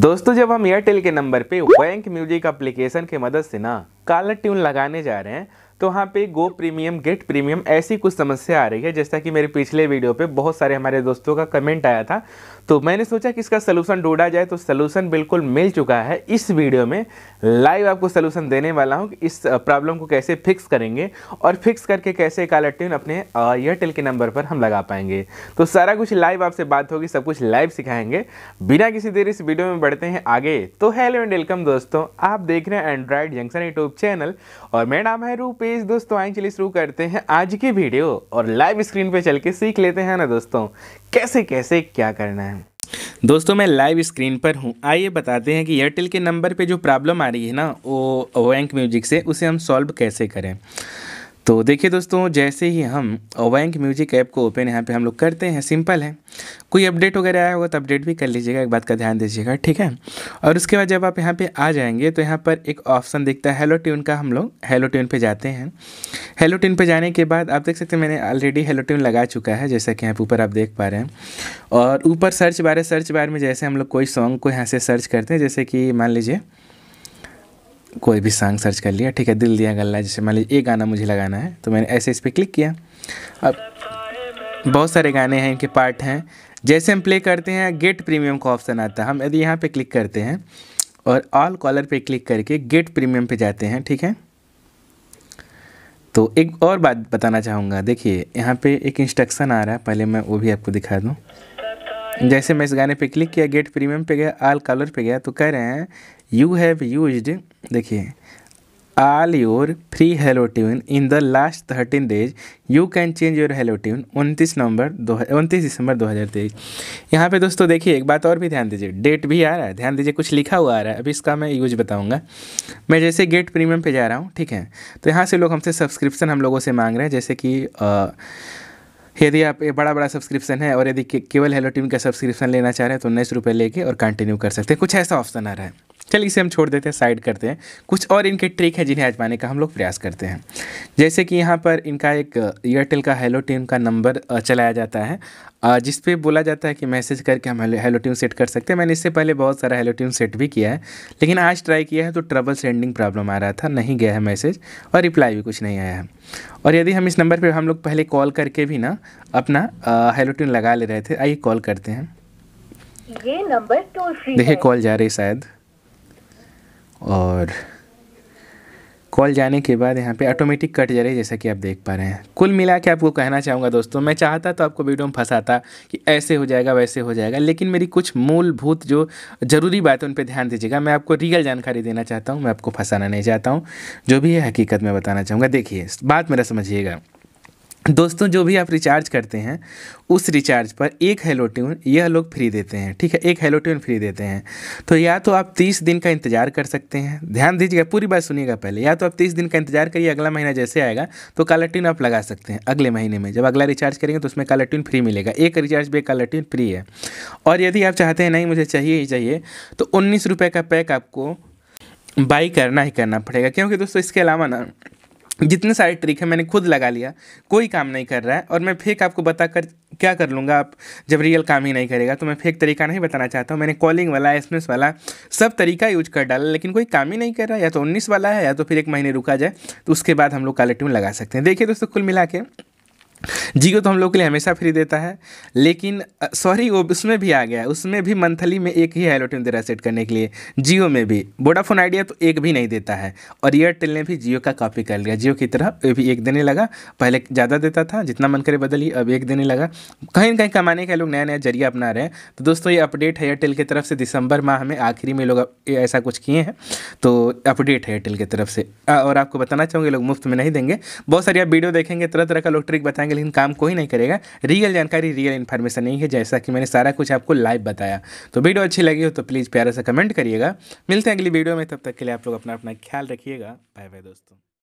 दोस्तों जब हम एयरटेल के नंबर पे वैंक म्यूजिक एप्लीकेशन की मदद से ना कॉलर ट्यून लगाने जा रहे हैं तो वहाँ पे गो प्रीमियम गेट प्रीमियम ऐसी कुछ समस्या आ रही है जैसा कि मेरे पिछले वीडियो पे बहुत सारे हमारे दोस्तों का कमेंट आया था तो मैंने सोचा कि इसका सलूशन ढूंढा जाए तो सलूशन बिल्कुल मिल चुका है इस वीडियो में लाइव आपको सलूशन देने वाला हूँ कि इस प्रॉब्लम को कैसे फिक्स करेंगे और फिक्स करके कैसे एक ट्यून अपने एयरटेल के नंबर पर हम लगा पाएंगे तो सारा कुछ लाइव आपसे बात होगी सब कुछ लाइव सिखाएंगे बिना किसी देर इस वीडियो में बढ़ते हैं आगे तो हेलो एंड वेलकम दोस्तों आप देख रहे हैं एंड्रॉयड जंक्शन यूट्यूब चैनल और मेरा नाम है रूप पेज दोस्तों आए चलिए शुरू करते हैं आज की वीडियो और लाइव स्क्रीन पे चल के सीख लेते हैं ना दोस्तों कैसे कैसे क्या करना है दोस्तों मैं लाइव स्क्रीन पर हूँ आइए बताते हैं कि एयरटेल के नंबर पे जो प्रॉब्लम आ रही है ना वो वैंक म्यूजिक से उसे हम सॉल्व कैसे करें तो देखिए दोस्तों जैसे ही हम ओवैंक म्यूजिक ऐप को ओपन यहाँ पे हम लोग करते हैं सिंपल है कोई अपडेट वगैरह आया होगा तो अपडेट भी कर लीजिएगा एक बात का ध्यान दीजिएगा ठीक है और उसके बाद जब आप यहाँ पे आ जाएंगे तो यहाँ पर एक ऑप्शन दिखता है हेलो ट्यून का हम लोग हेलो ट्यून पर जाते हैं हेलो ट्यून पर जाने के बाद आप देख सकते हैं मैंने ऑलरेडी हेलो ट्यून लगा चुका है जैसा कि यहाँ पर ऊपर आप देख पा रहे हैं और ऊपर सर्च बार सर्च बार में जैसे हम लोग कोई सॉन्ग को यहाँ से सर्च करते हैं जैसे कि मान लीजिए कोई भी सॉन्ग सर्च कर लिया ठीक है दिल दिया गल्ला जैसे मान लीजिए ये गाना मुझे लगाना है तो मैंने ऐसे इस पर क्लिक किया अब बहुत सारे गाने हैं इनके पार्ट हैं जैसे हम प्ले करते हैं गेट प्रीमियम का ऑप्शन आता है हम यदि यहाँ पे क्लिक करते हैं और ऑल कॉलर पे क्लिक करके गेट प्रीमियम पे जाते हैं ठीक है तो एक और बात बताना चाहूँगा देखिए यहाँ पे एक इंस्ट्रक्शन आ रहा है पहले मैं वो भी आपको दिखा दूँ जैसे मैं इस गाने पे क्लिक किया गेट प्रीमियम पे गया आल कलर पे गया तो कह रहे हैं यू हैव यूज देखिए all your free hello tune in the last thirteen days you can change your hello tune उनतीस नवंबर दो उनतीस दिसंबर दो हज़ार तेईस यहाँ पर दोस्तों देखिए एक बात और भी ध्यान दीजिए डेट भी आ रहा है ध्यान दीजिए कुछ लिखा हुआ आ रहा है अभी इसका मैं यूज बताऊँगा मैं जैसे गेट प्रीमियम पे जा रहा हूँ ठीक है तो यहाँ से लोग हमसे सब्सक्रिप्शन हम लोगों से मांग रहे हैं जैसे कि आ, यदि आप ये बड़ा बड़ा सब्सक्रिप्शन है और यदि केवल हेलो टीम का सब्सक्रिप्शन लेना चाह रहे हैं तो उन्नीस रुपये लेके और कंटिन्यू कर सकते हैं कुछ ऐसा ऑप्शन आ रहा है चलिए इसे हम छोड़ देते हैं साइड करते हैं कुछ और इनके ट्रिक है जिन्हें आजमाने का हम लोग प्रयास करते हैं जैसे कि यहाँ पर इनका एक एयरटेल uh, का हेलो टीम का नंबर uh, चलाया जाता है uh, जिस पे बोला जाता है कि मैसेज करके हम हेलो टीम सेट कर सकते हैं मैंने इससे पहले बहुत सारा हेलो टीम सेट भी किया है लेकिन आज ट्राई किया है तो ट्रबल सेंडिंग प्रॉब्लम आ रहा था नहीं गया है मैसेज और रिप्लाई भी कुछ नहीं आया है और यदि हम इस नंबर पर हम लोग पहले कॉल करके भी ना अपना हेलो ट्यून लगा ले रहे थे आइए कॉल करते हैं ये नंबर देखिए कॉल जा रही शायद और कॉल जाने के बाद यहाँ पे ऑटोमेटिक कट जा रही है जैसा कि आप देख पा रहे हैं कुल मिला के आपको कहना चाहूँगा दोस्तों मैं चाहता तो आपको वीडियो में फंसाता कि ऐसे हो जाएगा वैसे हो जाएगा लेकिन मेरी कुछ मूलभूत जो ज़रूरी बात है उन पर ध्यान दीजिएगा मैं आपको रियल जानकारी देना चाहता हूँ मैं आपको फंसाना नहीं चाहता हूँ जो भी है हकीकत में बताना चाहूँगा देखिए बात मेरा समझिएगा दोस्तों जो भी आप रिचार्ज करते हैं उस रिचार्ज पर एक हेलोट्यून यह लोग फ्री देते हैं ठीक है एक हेलोट्यून फ्री देते हैं तो या तो आप तीस दिन का इंतजार कर सकते हैं ध्यान दीजिएगा पूरी बात सुनिएगा पहले या तो आप तीस दिन का इंतजार करिए अगला महीना जैसे आएगा तो कालाट्यून आप लगा सकते हैं अगले महीने में जब अगला रिचार्ज करेंगे तो उसमें कालाट्यून फ्री मिलेगा एक रिचार्ज भी काला फ्री है और यदि आप चाहते हैं नहीं मुझे चाहिए ही चाहिए तो उन्नीस रुपये का पैक आपको बाई करना ही करना पड़ेगा क्योंकि दोस्तों इसके अलावा ना जितने सारे ट्रिक है मैंने खुद लगा लिया कोई काम नहीं कर रहा है और मैं फेक आपको बता कर क्या कर लूँगा आप जब रियल काम ही नहीं करेगा तो मैं फेक तरीका नहीं बताना चाहता हूँ मैंने कॉलिंग वाला एस वाला सब तरीका यूज कर डाला लेकिन कोई काम ही नहीं कर रहा या तो उन्नीस वाला है या तो फिर एक महीने रुका जाए तो उसके बाद हम लोग कॉलेट्यून लगा सकते हैं देखिए दोस्तों कुल मिला के जियो तो हम लोग के लिए हमेशा फ्री देता है लेकिन सॉरी वो उसमें भी आ गया है उसमें भी मंथली में एक ही है दे रहा सेट करने के लिए जियो में भी वोडाफोन आइडिया तो एक भी नहीं देता है और एयरटेल ने भी जियो का कॉपी कर लिया जियो की तरह वे भी एक देने लगा पहले ज़्यादा देता था जितना मन करे बदली अब एक देने लगा कहीं ना कहीं कमाने का लोग नया नया जरिया अपना रहे हैं तो दोस्तों ये अपडेट है एयरटेल की तरफ से दिसंबर माह में आखिरी में लोग ऐसा कुछ किए हैं तो अपडेट है एयरटेल की तरफ से और आपको बताना चाहूँगे लोग मुफ्त में नहीं देंगे बहुत सारी आप वीडियो देखेंगे तरह तरह का लोग ट्रिक बताएंगे लेकिन काम कोई नहीं करेगा रियल जानकारी रियल इन्फॉर्मेशन नहीं है जैसा कि मैंने सारा कुछ आपको लाइव बताया तो वीडियो अच्छी लगी हो तो प्लीज़ प्यारा सा कमेंट करिएगा मिलते हैं अगली वीडियो में तब तक के लिए आप लोग अपना अपना ख्याल रखिएगा बाय बाय दोस्तों